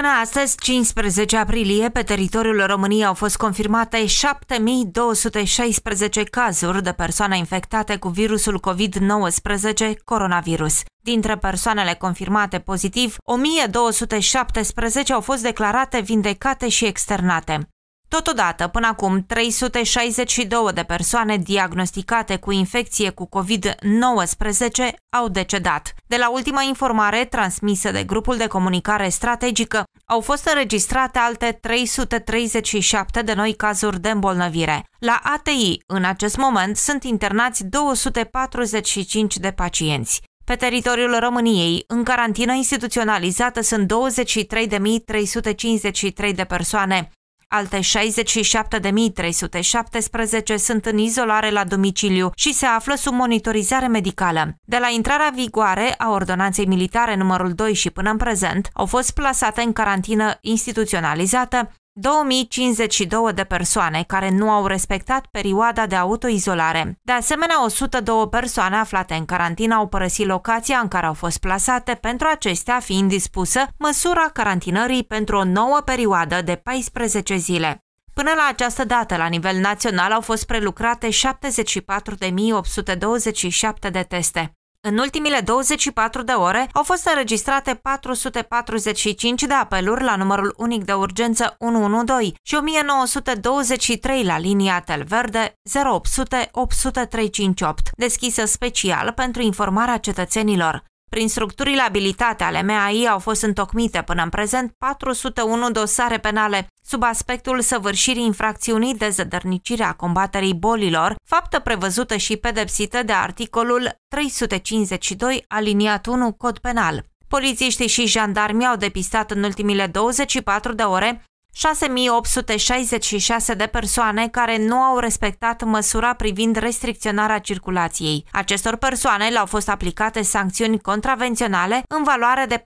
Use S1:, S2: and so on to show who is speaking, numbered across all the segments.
S1: Până astăzi, 15 aprilie, pe teritoriul României au fost confirmate 7216 cazuri de persoane infectate cu virusul COVID-19 coronavirus. Dintre persoanele confirmate pozitiv, 1217 au fost declarate vindecate și externate. Totodată, până acum, 362 de persoane diagnosticate cu infecție cu COVID-19 au decedat. De la ultima informare transmisă de grupul de comunicare strategică, au fost înregistrate alte 337 de noi cazuri de îmbolnăvire. La ATI, în acest moment, sunt internați 245 de pacienți. Pe teritoriul României, în carantină instituționalizată sunt 23.353 de persoane. Alte 67.317 sunt în izolare la domiciliu și se află sub monitorizare medicală. De la intrarea vigoare a ordonanței militare numărul 2 și până în prezent, au fost plasate în carantină instituționalizată 2052 de persoane care nu au respectat perioada de autoizolare. De asemenea, 102 persoane aflate în carantină au părăsit locația în care au fost plasate, pentru acestea fiind dispusă măsura carantinării pentru o nouă perioadă de 14 zile. Până la această dată, la nivel național, au fost prelucrate 74.827 de teste. În ultimile 24 de ore au fost înregistrate 445 de apeluri la numărul unic de urgență 112 și 1923 la linia Tel Verde 0800 8358 deschisă special pentru informarea cetățenilor. Prin structurile abilitate ale MAI au fost întocmite până în prezent 401 dosare penale sub aspectul săvârșirii infracțiunii de zădărnicire a combaterii bolilor, faptă prevăzută și pedepsită de articolul 352 aliniat 1 Cod Penal. Polițiștii și jandarmii au depistat în ultimile 24 de ore 6866 de persoane care nu au respectat măsura privind restricționarea circulației. Acestor persoane le-au fost aplicate sancțiuni contravenționale în valoare de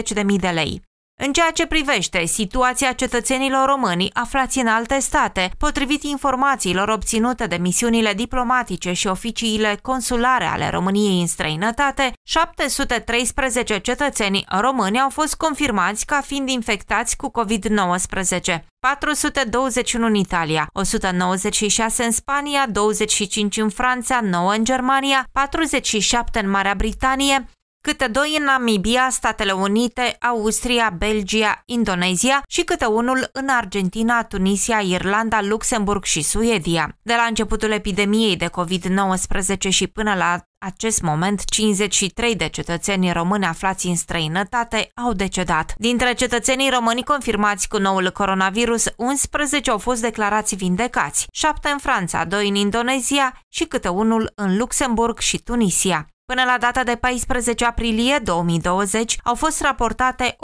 S1: 14.560.000 de mii de lei. În ceea ce privește situația cetățenilor români aflați în alte state, potrivit informațiilor obținute de misiunile diplomatice și oficiile consulare ale României în străinătate, 713 cetățeni români au fost confirmați ca fiind infectați cu COVID-19. 421 în Italia, 196 în Spania, 25 în Franța, 9 în Germania, 47 în Marea Britanie, câte doi în Namibia, Statele Unite, Austria, Belgia, Indonezia și câte unul în Argentina, Tunisia, Irlanda, Luxemburg și Suedia. De la începutul epidemiei de COVID-19 și până la acest moment, 53 de cetățeni români aflați în străinătate au decedat. Dintre cetățenii români confirmați cu noul coronavirus, 11 au fost declarați vindecați, 7 în Franța, 2 în Indonezia și câte unul în Luxemburg și Tunisia. Până la data de 14 aprilie 2020 au fost raportate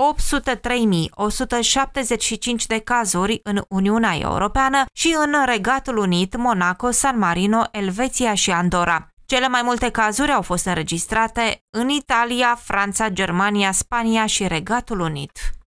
S1: 803.175 de cazuri în Uniunea Europeană și în Regatul Unit, Monaco, San Marino, Elveția și Andorra. Cele mai multe cazuri au fost înregistrate în Italia, Franța, Germania, Spania și Regatul Unit.